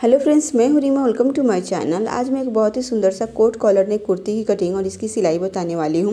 hello friends मैं हूं Reema welcome to my channel आज मैं एक बहुत ही सुंदर सा कोट कॉलर ने कुर्ती की कटिंग और इसकी सिलाई बताने वाली हूं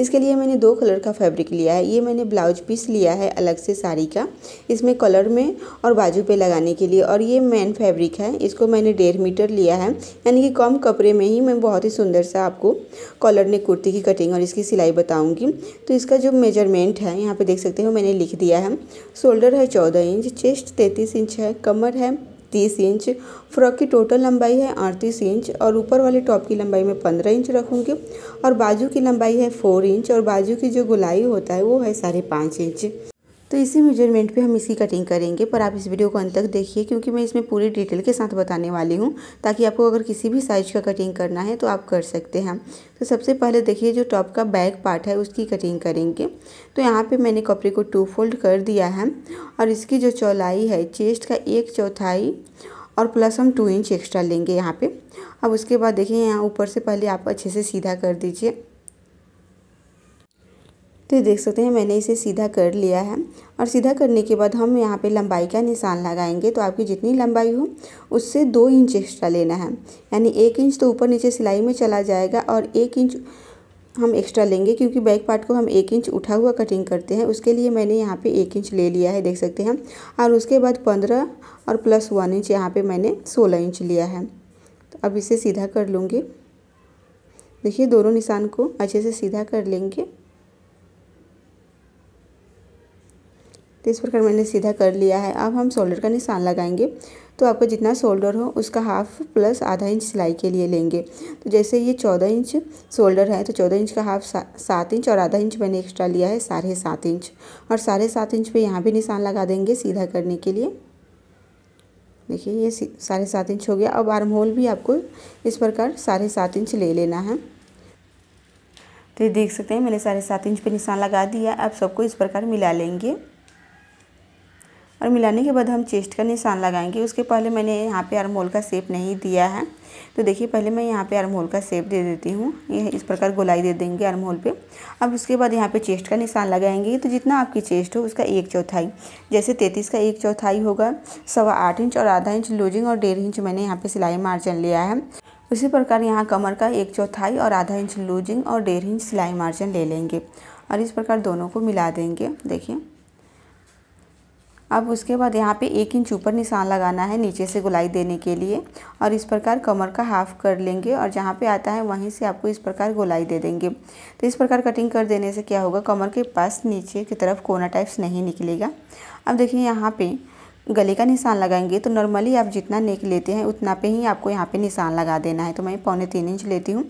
इसके लिए मैंने दो कलर का फैब्रिक लिया है ये मैंने ब्लाउज पीस लिया है अलग से साड़ी का इसमें कलर में और बाजू पे लगाने के लिए और ये मेन फैब्रिक है इसको मैंने डेढ़ मीटर लिया है यानी कि कम कपड़े में ही मैं बहुत ही सुंदर सा आपको कॉलर ने कुर्ती की कटिंग और इसकी सिलाई बताऊँगी तो इसका जो मेजरमेंट है यहाँ पर देख सकते हो मैंने लिख दिया है शोल्डर है चौदह इंच चेस्ट तैंतीस इंच है कमर है तीस इंच फ्रॉक की टोटल लंबाई है अड़तीस इंच और ऊपर वाले टॉप की लंबाई में पंद्रह इंच रखूँगी और बाजू की लंबाई है फोर इंच और बाजू की जो गुलाई होता है वो है साढ़े पाँच इंच तो इसी मेजरमेंट पे हम इसकी कटिंग करेंगे पर आप इस वीडियो को अंत तक देखिए क्योंकि मैं इसमें पूरी डिटेल के साथ बताने वाली हूँ ताकि आपको अगर किसी भी साइज का कटिंग करना है तो आप कर सकते हैं तो सबसे पहले देखिए जो टॉप का बैक पार्ट है उसकी कटिंग करेंगे तो यहाँ पर मैंने कपड़े को टू फोल्ड कर दिया है और इसकी जो चौलाई है चेस्ट का एक चौथाई और प्लस हम टू इंच एक्स्ट्रा लेंगे यहाँ पर अब उसके बाद देखिए यहाँ ऊपर से पहले आप अच्छे से सीधा कर दीजिए तो देख सकते हैं मैंने इसे सीधा कर लिया है और सीधा करने के बाद हम यहाँ पे लंबाई का निशान लगाएंगे तो आपकी जितनी लंबाई हो उससे दो इंच एक्स्ट्रा लेना है यानी एक इंच तो ऊपर नीचे सिलाई में चला जाएगा और एक इंच हम एक्स्ट्रा लेंगे क्योंकि बैक पार्ट को हम एक इंच उठा हुआ कटिंग करते हैं उसके लिए मैंने यहाँ पे एक इंच ले लिया है देख सकते हैं और उसके बाद पंद्रह और प्लस वन इंच यहाँ पे मैंने सोलह इंच लिया है तो अब इसे सीधा कर लूँगी देखिए दोनों निशान को अच्छे से सीधा कर लेंगे तो इस प्रकार मैंने सीधा कर लिया है अब हम शोल्डर का निशान लगाएंगे तो आपका जितना शोल्डर हो उसका हाफ प्लस आधा इंच सिलाई के लिए लेंगे तो जैसे ये चौदह इंच शोल्डर है तो चौदह इंच का हाफ सा, सात इंच और आधा इंच मैंने एक्स्ट्रा लिया है साढ़े सात इंच और साढ़े सात इंच पे यहाँ भी निशान लगा देंगे सीधा करने के लिए देखिए ये साढ़े सात इंच हो गया अब आर्म होल भी आपको इस प्रकार साढ़े सात इंच ले लेना है तो ये देख सकते हैं मैंने साढ़े सात इंच पर निशान लगा दिया अब सबको इस प्रकार मिला लेंगे और मिलाने के बाद हम चेस्ट का निशान लगाएंगे उसके पहले मैंने यहाँ पे अरमोल का सेप नहीं दिया है तो देखिए पहले मैं यहाँ पे अरमोल का सेप दे देती हूँ ये इस प्रकार गोलाई दे देंगे अरमोल पे अब उसके बाद यहाँ पे चेस्ट का निशान लगाएंगे तो जितना आपकी चेस्ट हो उसका एक चौथाई जैसे तैंतीस का एक चौथाई होगा सवा आठ इंच और आधा इंच लूजिंग और डेढ़ इंच मैंने यहाँ पर सिलाई मार्जन लिया है उसी प्रकार यहाँ कमर का एक चौथाई और आधा इंच लूजिंग और डेढ़ इंच सिलाई मार्जन ले लेंगे और इस प्रकार दोनों को मिला देंगे देखिए अब उसके बाद यहाँ पे एक इंच ऊपर निशान लगाना है नीचे से गुलाई देने के लिए और इस प्रकार कमर का हाफ़ कर लेंगे और जहाँ पे आता है वहीं से आपको इस प्रकार गुलाई दे देंगे तो इस प्रकार कटिंग कर देने से क्या होगा कमर के पास नीचे की तरफ कोना टाइप्स नहीं निकलेगा अब देखिए यहाँ पर गले का निशान लगाएंगे तो नॉर्मली आप जितना नेक लेते हैं उतना पे ही आपको यहाँ पे निशान लगा देना है तो मैं पौने तीन इंच लेती हूँ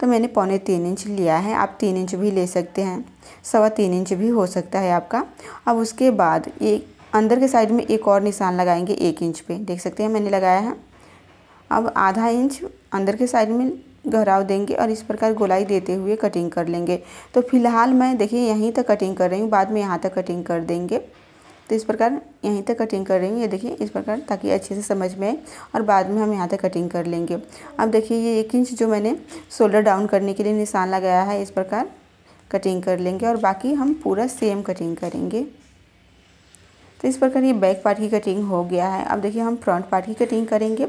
तो मैंने पौने तीन इंच लिया है आप तीन इंच भी ले सकते हैं सवा तीन इंच भी हो सकता है आपका अब उसके बाद एक अंदर के साइड में एक और निशान लगाएंगे एक इंच पे देख सकते हैं मैंने लगाया है अब आधा इंच अंदर के साइड में गहराव देंगे और इस प्रकार गोलाई देते हुए कटिंग कर लेंगे तो फिलहाल मैं देखिए यहीं तक कटिंग कर रही हूँ बाद में यहाँ तक कटिंग कर देंगे तो इस प्रकार यहीं तक कटिंग कर रही हूँ ये देखिए इस प्रकार ताकि अच्छे से समझ में आए और बाद में हम यहाँ तक कटिंग कर लेंगे अब देखिए ये एक इंच जो मैंने शोल्डर डाउन करने के लिए निशान लगाया है इस प्रकार कटिंग कर लेंगे और बाकी हम पूरा सेम कटिंग करेंगे तो इस प्रकार ये बैक पार्ट की कटिंग हो गया है अब देखिए हम फ्रंट पार्ट की कटिंग करेंगे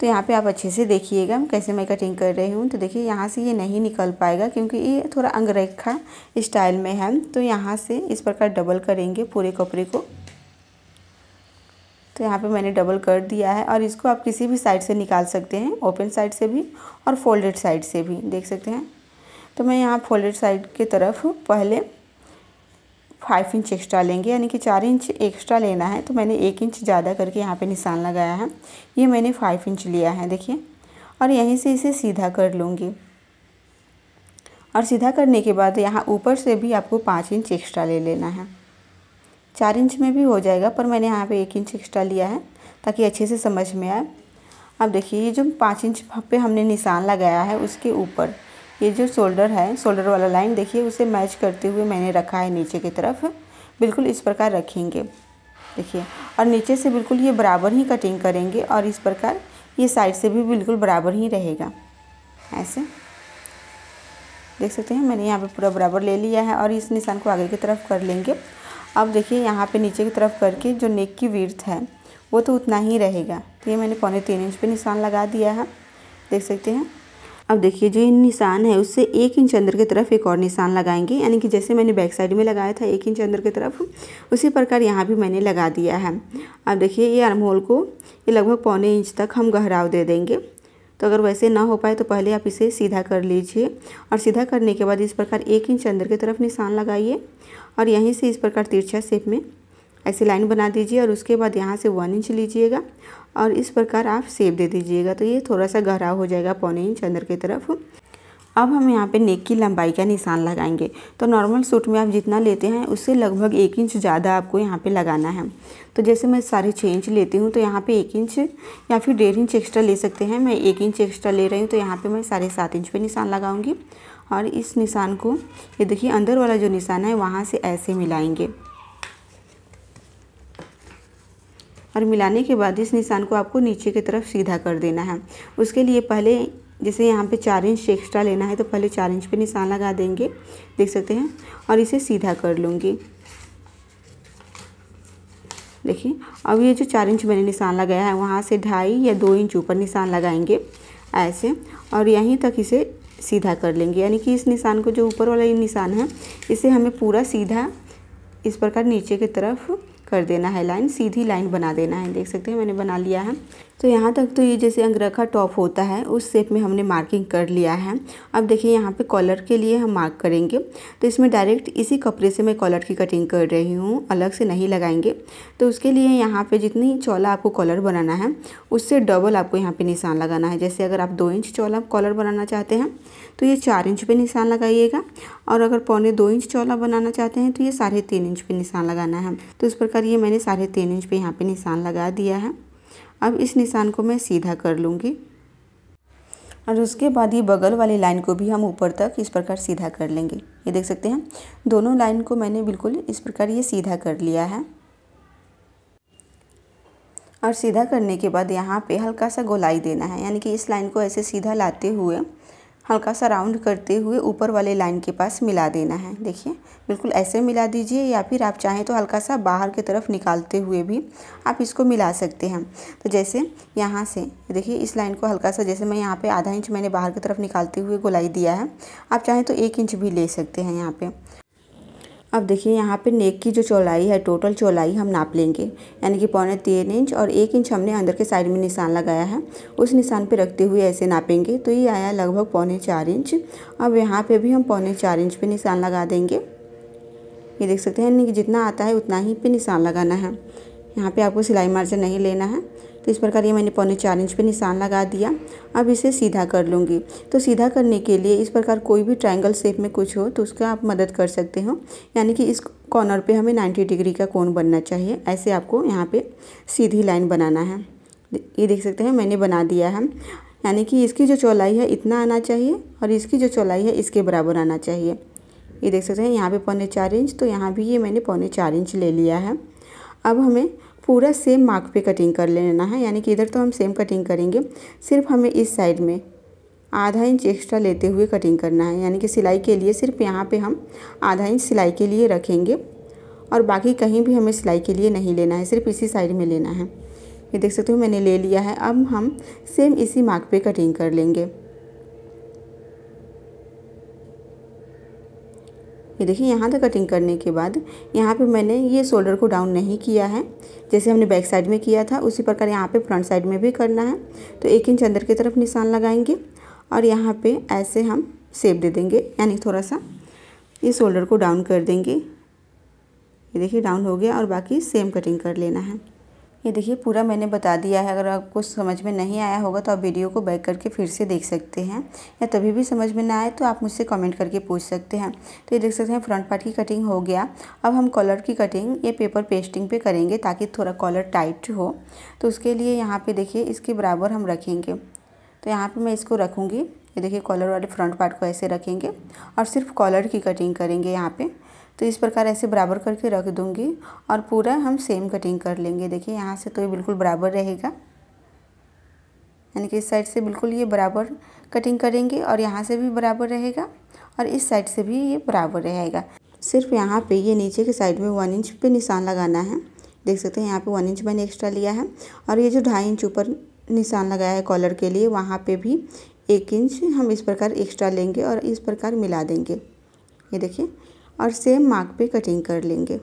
तो यहाँ पे आप अच्छे से देखिएगा हम कैसे मैं कटिंग कर रही हूँ तो देखिए यहाँ से ये नहीं निकल पाएगा क्योंकि ये थोड़ा अंगरेखा स्टाइल में है तो यहाँ से इस प्रकार डबल करेंगे पूरे कपड़े को तो यहाँ पे मैंने डबल कर दिया है और इसको आप किसी भी साइड से निकाल सकते हैं ओपन साइड से भी और फोल्डेड साइड से भी देख सकते हैं तो मैं यहाँ फोल्डेड साइड की तरफ पहले फाइव इंच एक्स्ट्रा लेंगे यानी कि चार इंच एक्स्ट्रा लेना है तो मैंने एक इंच ज़्यादा करके यहाँ पे निशान लगाया है ये मैंने फाइव इंच लिया है देखिए और यहीं से इसे सीधा कर लूँगी और सीधा करने के बाद यहाँ ऊपर से भी आपको पाँच इंच एक्स्ट्रा ले लेना है चार इंच में भी हो जाएगा पर मैंने यहाँ पर एक इंच एक्स्ट्रा लिया है ताकि अच्छे से समझ में आए अब देखिए ये जो पाँच इंच पे हमने निशान लगाया है उसके ऊपर ये जो शोल्डर है शोल्डर वाला लाइन देखिए उसे मैच करते हुए मैंने रखा है नीचे की तरफ बिल्कुल इस प्रकार रखेंगे देखिए और नीचे से बिल्कुल ये बराबर ही कटिंग करेंगे और इस प्रकार ये साइड से भी बिल्कुल बराबर ही रहेगा ऐसे देख सकते हैं मैंने यहाँ पे पूरा बराबर ले लिया है और इस निशान को आगे की तरफ कर लेंगे अब देखिए यहाँ पे नीचे की तरफ करके जो नेक की वीर्थ है वो तो उतना ही रहेगा तो ये मैंने पौने तीन इंच पे निशान लगा दिया है देख सकते हैं अब देखिए जो ये निशान है उससे एक इंच अंदर की तरफ एक और निशान लगाएंगे यानी कि जैसे मैंने बैक साइड में लगाया था एक इंच अंदर की तरफ उसी प्रकार यहाँ भी मैंने लगा दिया है अब देखिए ये आर्म को ये लगभग पौने इंच तक हम गहराव दे देंगे तो अगर वैसे ना हो पाए तो पहले आप इसे सीधा कर लीजिए और सीधा करने के बाद इस प्रकार एक इंच अंदर की तरफ निशान लगाइए और यहीं से इस प्रकार तिरछा शेप में ऐसी लाइन बना दीजिए और उसके बाद यहाँ से वन इंच लीजिएगा और इस प्रकार आप सेब दे दीजिएगा तो ये थोड़ा सा गहरा हो जाएगा पौने इंच अंदर की तरफ अब हम यहाँ पे नेक की लंबाई का निशान लगाएंगे तो नॉर्मल सूट में आप जितना लेते हैं उससे लगभग एक इंच ज़्यादा आपको यहाँ पे लगाना है तो जैसे मैं साढ़े छः इंच लेती हूँ तो यहाँ पे एक इंच या फिर डेढ़ इंच एक्स्ट्रा ले सकते हैं मैं एक इंच एक्स्ट्रा ले रही हूँ तो यहाँ पे मैं साढ़े सात इंच पर निशान लगाऊँगी और इस निशान को ये देखिए अंदर वाला जो निशान है वहाँ से ऐसे मिलाएँगे और मिलाने के बाद इस निशान को आपको नीचे की तरफ सीधा कर देना है उसके लिए पहले जैसे यहाँ पे चार इंच एक्स्ट्रा लेना है तो पहले चार इंच पे निशान लगा देंगे देख सकते हैं और इसे सीधा कर लूँगी देखिए अब ये जो चार इंच मैंने निशान लगाया है वहाँ से ढाई या दो इंच ऊपर निशान लगाएंगे ऐसे और यहीं तक इसे सीधा कर लेंगे यानी कि इस निशान को जो ऊपर वाला ये निशान है इसे हमें पूरा सीधा इस प्रकार नीचे की तरफ कर देना है लाइन सीधी लाइन बना देना है देख सकते हैं मैंने बना लिया है तो यहाँ तक तो ये जैसे अंगरखा टॉप होता है उस शेप में हमने मार्किंग कर लिया है अब देखिए यहाँ पे कॉलर के लिए हम मार्क करेंगे तो इसमें डायरेक्ट इसी कपड़े से मैं कॉलर की कटिंग कर रही हूँ अलग से नहीं लगाएंगे तो उसके लिए यहाँ पे जितनी चौला आपको कॉलर बनाना है उससे डबल आपको यहाँ पर निशान लगाना है जैसे अगर आप दो इंच चौला कॉलर बनाना चाहते हैं तो ये चार इंच पर निशान लगाइएगा और अगर पौने दो इंच चौला बनाना चाहते हैं तो ये साढ़े तीन इंच पर निशान लगाना है तो इस प्रकार ये मैंने साढ़े तीन इंच पर यहाँ पर निशान लगा दिया है अब इस निशान को मैं सीधा कर लूँगी और उसके बाद ये बगल वाली लाइन को भी हम ऊपर तक इस प्रकार सीधा कर लेंगे ये देख सकते हैं दोनों लाइन को मैंने बिल्कुल इस प्रकार ये सीधा कर लिया है और सीधा करने के बाद यहाँ पे हल्का सा गोलाई देना है यानी कि इस लाइन को ऐसे सीधा लाते हुए हल्का सा राउंड करते हुए ऊपर वाले लाइन के पास मिला देना है देखिए बिल्कुल ऐसे मिला दीजिए या फिर आप चाहें तो हल्का सा बाहर की तरफ निकालते हुए भी आप इसको मिला सकते हैं तो जैसे यहाँ से देखिए इस लाइन को हल्का सा जैसे मैं यहाँ पे आधा इंच मैंने बाहर की तरफ निकालते हुए गोलाई दिया है आप चाहें तो एक इंच भी ले सकते हैं यहाँ पर अब देखिए यहाँ पे नेक की जो चौलाई है टोटल चौलाई हम नाप लेंगे यानी कि पौने तीन इंच और एक इंच हमने अंदर के साइड में निशान लगाया है उस निशान पे रखते हुए ऐसे नापेंगे तो ये आया लगभग पौने चार इंच अब यहाँ पे भी हम पौने चार इंच पे निशान लगा देंगे ये देख सकते हैं यानी कि जितना आता है उतना ही पे निशान लगाना है यहाँ पर आपको सिलाई मार्जिन नहीं लेना है तो इस प्रकार ये मैंने पौने चार इंच पर निशान लगा दिया अब इसे सीधा कर लूँगी तो सीधा करने के लिए इस प्रकार कोई भी ट्राइंगल शेप में कुछ हो तो उसका आप मदद कर सकते हो यानी कि इस कॉर्नर पे हमें 90 डिग्री का कोण बनना चाहिए ऐसे आपको यहाँ पे सीधी लाइन बनाना है ये देख सकते हैं मैंने बना दिया है यानी कि इसकी जो चौलाई है इतना आना चाहिए और इसकी जो चौलाई है इसके बराबर आना चाहिए ये देख सकते हैं यहाँ पे पौने चार इंच तो यहाँ भी ये मैंने पौने चार इंच ले लिया है अब हमें पूरा सेम मार्क पे कटिंग कर लेना है यानी कि इधर तो हम सेम कटिंग करेंगे सिर्फ हमें इस साइड में आधा इंच एक्स्ट्रा लेते हुए कटिंग करना है यानी कि सिलाई के लिए सिर्फ यहाँ पे हम आधा इंच सिलाई के लिए रखेंगे और बाकी कहीं भी हमें सिलाई के लिए नहीं लेना है सिर्फ इसी साइड में लेना है ये देख सकते हो मैंने ले लिया है अब हम सेम इसी मार्क पर कटिंग कर लेंगे ये देखिए यहाँ तक कटिंग करने के बाद यहाँ पे मैंने ये शोल्डर को डाउन नहीं किया है जैसे हमने बैक साइड में किया था उसी प्रकार यहाँ पे फ्रंट साइड में भी करना है तो एक इंच अंदर की तरफ निशान लगाएंगे और यहाँ पे ऐसे हम सेप दे देंगे यानी थोड़ा सा इस शोल्डर को डाउन कर देंगे ये देखिए डाउन हो गया और बाकी सेम कटिंग कर लेना है ये देखिए पूरा मैंने बता दिया है अगर आपको समझ में नहीं आया होगा तो आप वीडियो को बैक करके फिर से देख सकते हैं या तभी भी समझ में ना आए तो आप मुझसे कमेंट करके पूछ सकते हैं तो ये देख सकते हैं फ्रंट पार्ट की कटिंग हो गया अब हम कॉलर की कटिंग ये पेपर पेस्टिंग पे करेंगे ताकि थोड़ा कॉलर टाइट हो तो उसके लिए यहाँ पर देखिए इसके बराबर हम रखेंगे तो यहाँ पर मैं इसको रखूँगी ये देखिए कॉलर वाले फ्रंट पार्ट को ऐसे रखेंगे और सिर्फ कॉलर की कटिंग करेंगे यहाँ पर तो इस प्रकार ऐसे बराबर करके रख दूँगी और पूरा हम सेम कटिंग कर लेंगे देखिए यहाँ से तो ये बिल्कुल बराबर रहेगा यानी कि इस साइड से बिल्कुल ये बराबर कटिंग करेंगे और यहाँ से भी बराबर रहेगा और इस साइड से भी ये बराबर रहेगा सिर्फ यहाँ पे ये नीचे के साइड में वन इंच पे निशान लगाना है देख सकते हैं यहाँ पे वन इंच मैंने एक्स्ट्रा लिया है और ये जो ढाई इंच ऊपर निशान लगाया है कॉलर के लिए वहाँ पे भी एक इंच हम इस प्रकार एक्स्ट्रा लेंगे और इस प्रकार मिला देंगे ये देखिए और सेम मार्क पे कटिंग कर लेंगे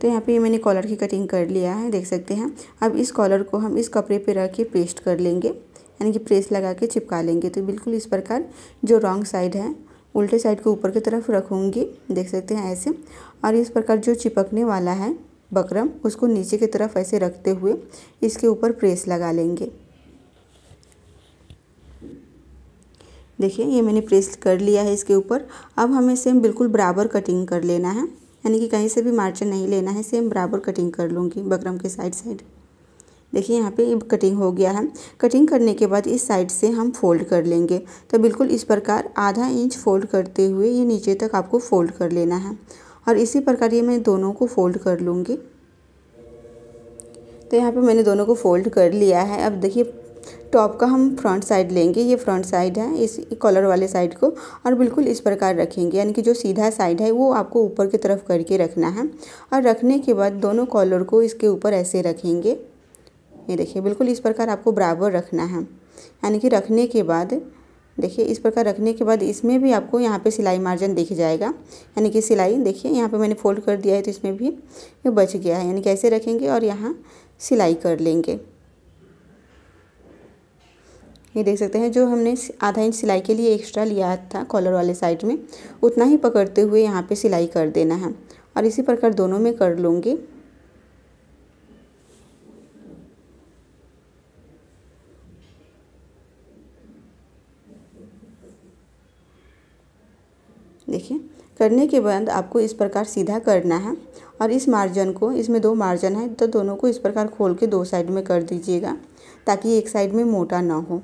तो यहाँ पे मैंने कॉलर की कटिंग कर लिया है देख सकते हैं अब इस कॉलर को हम इस कपड़े पे रख के पेस्ट कर लेंगे यानी कि प्रेस लगा के चिपका लेंगे तो बिल्कुल इस प्रकार जो रॉन्ग साइड है उल्टे साइड को ऊपर की तरफ रखूँगी देख सकते हैं ऐसे और इस प्रकार जो चिपकने वाला है बकरम उसको नीचे की तरफ ऐसे रखते हुए इसके ऊपर प्रेस लगा लेंगे देखिए ये मैंने प्रेस कर लिया है इसके ऊपर अब हमें सेम बिल्कुल बराबर कटिंग कर लेना है यानी कि कहीं से भी मार्जिन नहीं लेना है सेम बराबर कटिंग कर लूँगी बकरम के साइड साइड देखिए यहाँ पे कटिंग हो गया है कटिंग करने के बाद इस साइड से हम फोल्ड कर लेंगे तो बिल्कुल इस प्रकार आधा इंच फोल्ड करते हुए ये नीचे तक आपको फोल्ड कर लेना है और इसी प्रकार ये मैं दोनों को फोल्ड कर लूँगी तो यहाँ पे मैंने दोनों को फोल्ड कर लिया है अब देखिए टॉप का हम फ्रंट साइड लेंगे ये फ्रंट साइड है इस कॉलर वाले साइड को और बिल्कुल इस प्रकार रखेंगे यानी कि जो सीधा साइड है वो आपको ऊपर की तरफ करके रखना है और रखने के बाद दोनों कॉलर को इसके ऊपर ऐसे रखेंगे ये देखिए बिल्कुल इस प्रकार आपको बराबर रखना है यानी कि रखने के बाद देखिए इस प्रकार रखने के बाद इसमें भी आपको यहाँ पे सिलाई मार्जिन दिख जाएगा यानी कि सिलाई देखिए यहाँ पे मैंने फोल्ड कर दिया है तो इसमें भी ये बच गया है यानी कि ऐसे रखेंगे और यहाँ सिलाई कर लेंगे ये देख सकते हैं जो हमने आधा इंच सिलाई के लिए एक्स्ट्रा लिया था कॉलर वाले साइड में उतना ही पकड़ते हुए यहाँ पे सिलाई कर देना है और इसी प्रकार दोनों में कर लूँगी देखिए करने के बाद आपको इस प्रकार सीधा करना है और इस मार्जिन को इसमें दो मार्जिन है तो दोनों को इस प्रकार खोल के दो साइड में कर दीजिएगा ताकि एक साइड में मोटा ना हो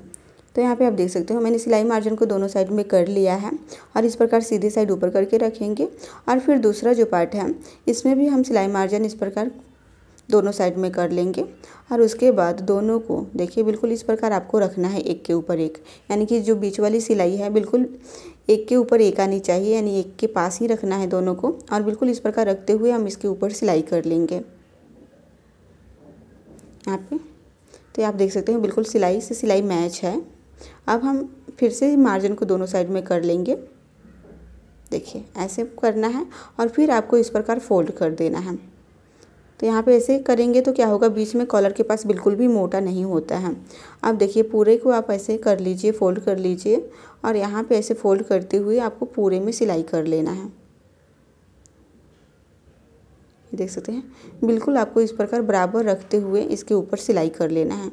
तो यहाँ पे आप देख सकते हो मैंने सिलाई मार्जिन को दोनों साइड में कर लिया है और इस प्रकार सीधे साइड ऊपर करके रखेंगे और फिर दूसरा जो पार्ट है इसमें भी हम सिलाई मार्जिन इस प्रकार दोनों साइड में कर लेंगे और उसके बाद दोनों को देखिए बिल्कुल इस प्रकार आपको रखना है एक के ऊपर एक यानी कि जो बीच वाली सिलाई है बिल्कुल एक के ऊपर एक आनी चाहिए यानी एक के पास ही रखना है दोनों को और बिल्कुल इस प्रकार रखते हुए हम इसके ऊपर सिलाई कर लेंगे यहाँ पे तो आप देख सकते हैं बिल्कुल सिलाई से सिलाई मैच है अब हम फिर से मार्जिन को दोनों साइड में कर लेंगे देखिए ऐसे करना है और फिर आपको इस प्रकार फोल्ड कर देना है तो यहाँ पे ऐसे करेंगे तो क्या होगा बीच में कॉलर के पास बिल्कुल भी मोटा नहीं होता है अब देखिए पूरे को आप ऐसे कर लीजिए फोल्ड कर लीजिए और यहाँ पे ऐसे फोल्ड करते हुए आपको पूरे में सिलाई कर लेना है देख सकते हैं बिल्कुल आपको इस प्रकार बराबर रखते हुए इसके ऊपर सिलाई कर लेना है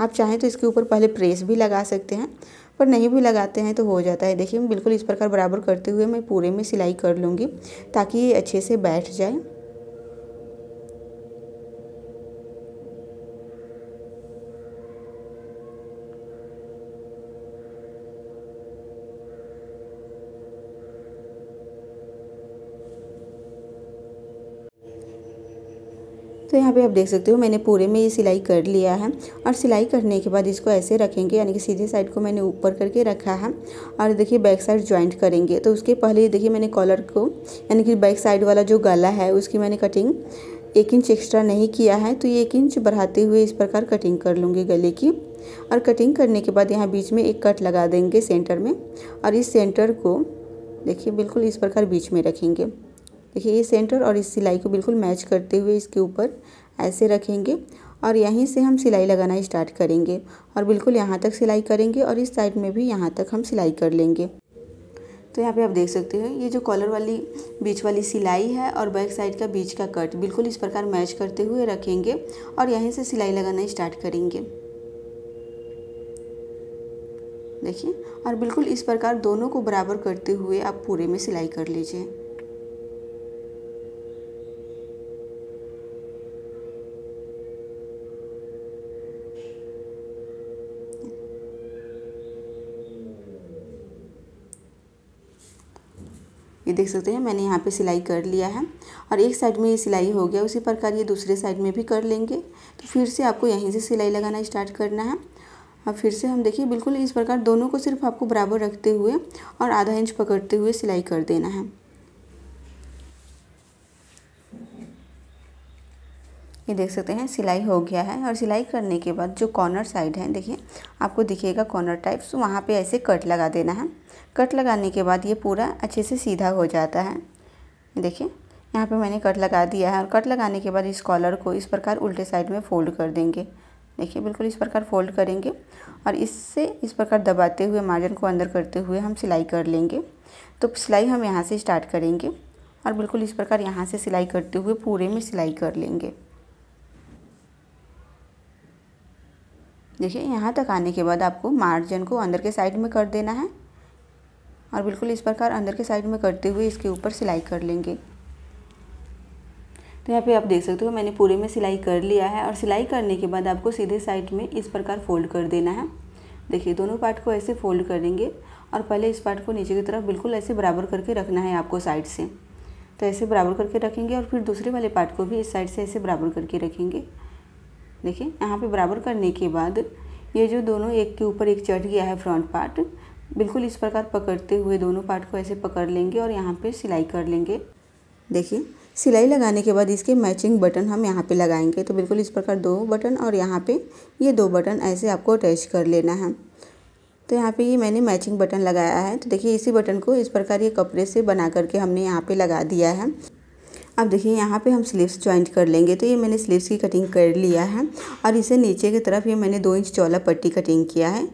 आप चाहें तो इसके ऊपर पहले प्रेस भी लगा सकते हैं पर नहीं भी लगाते हैं तो हो जाता है देखिए मैं बिल्कुल इस प्रकार बराबर करते हुए मैं पूरे में सिलाई कर लूँगी ताकि ये अच्छे से बैठ जाए तो यहाँ पे आप देख सकते हो मैंने पूरे में ये सिलाई कर लिया है और सिलाई करने के बाद इसको ऐसे रखेंगे यानी कि सीधे साइड को मैंने ऊपर करके रखा है और देखिए बैक साइड ज्वाइंट करेंगे तो उसके पहले देखिए मैंने कॉलर को यानी कि बैक साइड वाला जो गला है उसकी मैंने कटिंग एक इंच एक्स्ट्रा नहीं किया है तो ये एक इंच बढ़ाते हुए इस प्रकार कटिंग कर लूँगी गले की और कटिंग करने के बाद यहाँ बीच में एक कट लगा देंगे सेंटर में और इस सेंटर को देखिए बिल्कुल इस प्रकार बीच में रखेंगे देखिए ये सेंटर और इस सिलाई को बिल्कुल मैच करते हुए इसके ऊपर ऐसे रखेंगे और यहीं से हम सिलाई लगाना स्टार्ट करेंगे और बिल्कुल यहाँ तक सिलाई करेंगे और इस साइड में भी यहाँ तक हम सिलाई कर लेंगे तो यहाँ पे आप देख सकते हो ये जो कॉलर वाली बीच वाली सिलाई है और बैक साइड का बीच का कट बिल्कुल इस प्रकार मैच करते हुए रखेंगे और यहीं से सिलाई लगाना स्टार्ट करेंगे देखिए और बिल्कुल इस प्रकार दोनों को बराबर करते हुए आप पूरे में सिलाई कर लीजिए ये देख सकते हैं मैंने यहाँ पे सिलाई कर लिया है और एक साइड में ये सिलाई हो गया उसी प्रकार ये दूसरे साइड में भी कर लेंगे तो फिर से आपको यहीं से सिलाई लगाना स्टार्ट करना है अब फिर से हम देखिए बिल्कुल इस प्रकार दोनों को सिर्फ आपको बराबर रखते हुए और आधा इंच पकड़ते हुए सिलाई कर देना है ये देख सकते हैं सिलाई हो गया है और सिलाई करने के बाद जो कॉर्नर साइड है देखिए आपको दिखेगा कॉर्नर टाइप तो वहाँ पे ऐसे कट लगा देना है कट लगाने के बाद ये पूरा अच्छे से सीधा हो जाता है देखिए यहाँ पे मैंने कट लगा दिया है और कट लगाने के बाद इस कॉलर को इस प्रकार उल्टे साइड में फ़ोल्ड कर देंगे देखिए बिल्कुल इस प्रकार फोल्ड करेंगे और इससे इस प्रकार दबाते हुए मार्जिन को अंदर करते हुए हम सिलाई कर लेंगे तो सिलाई हम यहाँ से स्टार्ट करेंगे और बिल्कुल इस प्रकार यहाँ से सिलाई करते हुए पूरे में सिलाई कर लेंगे देखिए यहाँ तक आने के बाद आपको मार्जिन को अंदर के साइड में कर देना है और बिल्कुल इस प्रकार अंदर के साइड में करते हुए इसके ऊपर सिलाई कर लेंगे तो यहाँ पे आप देख सकते हो मैंने पूरे में सिलाई कर लिया है और सिलाई करने के बाद आपको सीधे साइड में इस प्रकार फोल्ड कर देना है देखिए दोनों पार्ट को ऐसे फोल्ड करेंगे और पहले इस पार्ट को नीचे की तरफ बिल्कुल ऐसे बराबर करके रखना है आपको साइड से तो ऐसे बराबर करके रखेंगे और फिर दूसरे वाले पार्ट को भी इस साइड से ऐसे बराबर करके रखेंगे देखिए यहाँ पे बराबर करने के बाद ये जो दोनों एक के ऊपर एक चढ़ गया है फ्रंट पार्ट बिल्कुल इस प्रकार पकड़ते हुए दोनों पार्ट को ऐसे पकड़ लेंगे और यहाँ पे सिलाई कर लेंगे देखिए सिलाई लगाने के बाद इसके मैचिंग बटन हम यहाँ पे लगाएंगे तो बिल्कुल इस प्रकार दो बटन और यहाँ पे ये दो बटन ऐसे आपको अटैच कर लेना है तो यहाँ पे ये मैंने मैचिंग बटन लगाया है तो देखिए इसी बटन को इस प्रकार ये कपड़े से बना करके हमने यहाँ पे लगा दिया है अब देखिए यहाँ पे हम स्लीव्स ज्वाइंट कर लेंगे तो ये मैंने स्लीव्स की कटिंग कर लिया है और इसे नीचे की तरफ ये मैंने दो इंच चौला पट्टी कटिंग किया है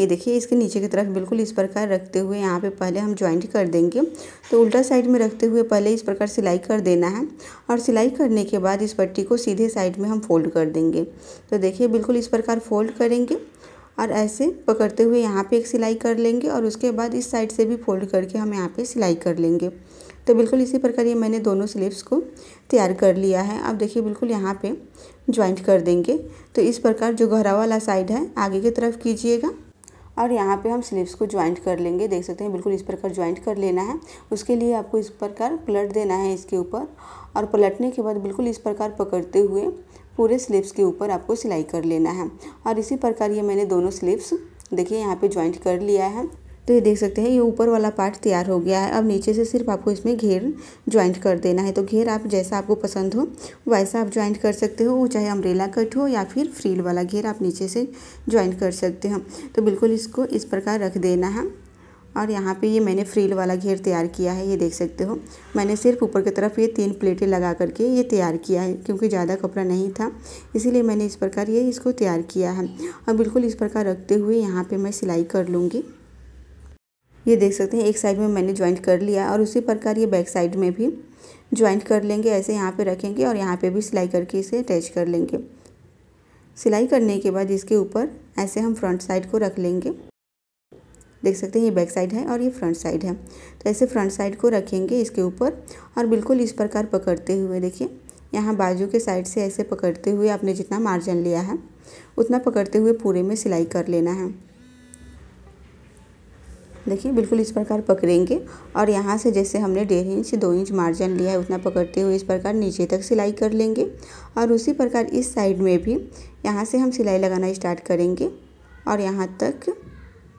ये देखिए इसके नीचे की तरफ बिल्कुल इस प्रकार रखते हुए यहाँ पे पहले हम ज्वाइंट कर देंगे तो उल्टा साइड में रखते हुए पहले इस प्रकार सिलाई कर देना है और सिलाई करने के बाद इस पट्टी को सीधे साइड में हम फोल्ड कर देंगे तो देखिए बिल्कुल इस प्रकार फोल्ड करेंगे और ऐसे पकड़ते हुए यहाँ पे एक सिलाई कर लेंगे और उसके बाद इस साइड से भी फोल्ड करके हम यहाँ पे सिलाई कर लेंगे तो बिल्कुल इसी प्रकार ये मैंने दोनों स्लीव्स को तैयार कर लिया है आप देखिए बिल्कुल यहाँ पे ज्वाइंट कर देंगे तो इस प्रकार जो घरा वाला साइड है आगे की तरफ कीजिएगा और यहाँ पे हम स्लीव्स को ज्वाइंट कर लेंगे देख सकते हैं बिल्कुल इस प्रकार ज्वाइंट कर लेना है उसके लिए आपको इस प्रकार पलट देना है इसके ऊपर और पलटने के बाद बिल्कुल इस प्रकार पकड़ते हुए पूरे स्लीव्स के ऊपर आपको सिलाई कर लेना है और इसी प्रकार ये मैंने दोनों स्लीव्स देखिए यहाँ पे ज्वाइंट कर लिया है तो ये देख सकते हैं ये ऊपर वाला पार्ट तैयार हो गया है अब नीचे से सिर्फ आपको इसमें घेर ज्वाइंट कर देना है तो घेर आप जैसा आपको पसंद हो वैसा आप ज्वाइंट कर सकते हो वो चाहे अम्ब्रेला कट हो या फिर फ्रील वाला घेर आप नीचे से ज्वाइंट कर सकते हो तो बिल्कुल इसको इस प्रकार रख देना है और यहाँ पे ये मैंने फ्रील वाला घेर तैयार किया है ये देख सकते हो मैंने सिर्फ ऊपर की तरफ ये तीन प्लेटें लगा करके ये तैयार किया है क्योंकि ज़्यादा कपड़ा नहीं था इसीलिए मैंने इस प्रकार ये इसको तैयार किया है और बिल्कुल इस प्रकार रखते हुए यहाँ पे मैं सिलाई कर लूँगी ये देख सकते हैं एक साइड में मैंने ज्वाइंट कर लिया और उसी प्रकार ये बैक साइड में भी ज्वाइंट कर लेंगे ऐसे यहाँ पे रखेंगे और यहाँ पे भी सिलाई करके इसे अटैच कर लेंगे सिलाई करने के बाद इसके ऊपर ऐसे हम फ्रंट साइड को रख लेंगे देख सकते हैं ये बैक साइड है और ये फ्रंट साइड है तो ऐसे फ्रंट साइड को रखेंगे इसके ऊपर और बिल्कुल इस प्रकार पकड़ते हुए देखिए यहाँ बाजू के साइड से ऐसे पकड़ते हुए आपने जितना मार्जिन लिया है उतना पकड़ते हुए पूरे में सिलाई कर लेना है देखिए बिल्कुल इस प्रकार पकड़ेंगे और यहाँ से जैसे हमने डेढ़ इंच दो इंच मार्जिन लिया है उतना पकड़ते हुए इस प्रकार नीचे तक सिलाई कर लेंगे और उसी प्रकार इस साइड में भी यहाँ से हम सिलाई लगाना स्टार्ट करेंगे और यहाँ तक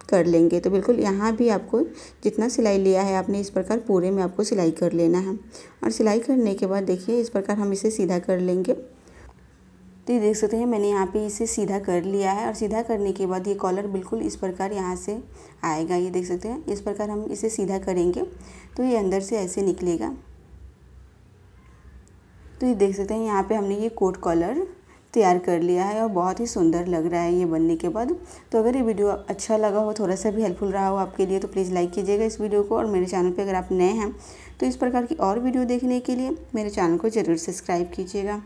कर लेंगे तो बिल्कुल यहाँ भी आपको जितना सिलाई लिया है आपने इस प्रकार पूरे में आपको सिलाई कर लेना है और सिलाई करने के बाद देखिए इस प्रकार हम इसे सीधा कर लेंगे तो ये देख सकते हैं मैंने यहाँ पे इसे सीधा कर लिया है और सीधा करने के बाद ये कॉलर बिल्कुल इस प्रकार यहाँ से आएगा ये देख सकते हैं इस प्रकार हम इसे सीधा करेंगे तो ये अंदर से ऐसे निकलेगा तो ये देख सकते हैं यहाँ पे हमने ये कोट कॉलर तैयार कर लिया है और बहुत ही सुंदर लग रहा है ये बनने के बाद तो अगर ये वीडियो अच्छा लगा हो थोड़ा सा भी हेल्पफुल रहा हो आपके लिए तो प्लीज़ लाइक कीजिएगा इस वीडियो को और मेरे चैनल पे अगर आप नए हैं तो इस प्रकार की और वीडियो देखने के लिए मेरे चैनल को ज़रूर सब्सक्राइब कीजिएगा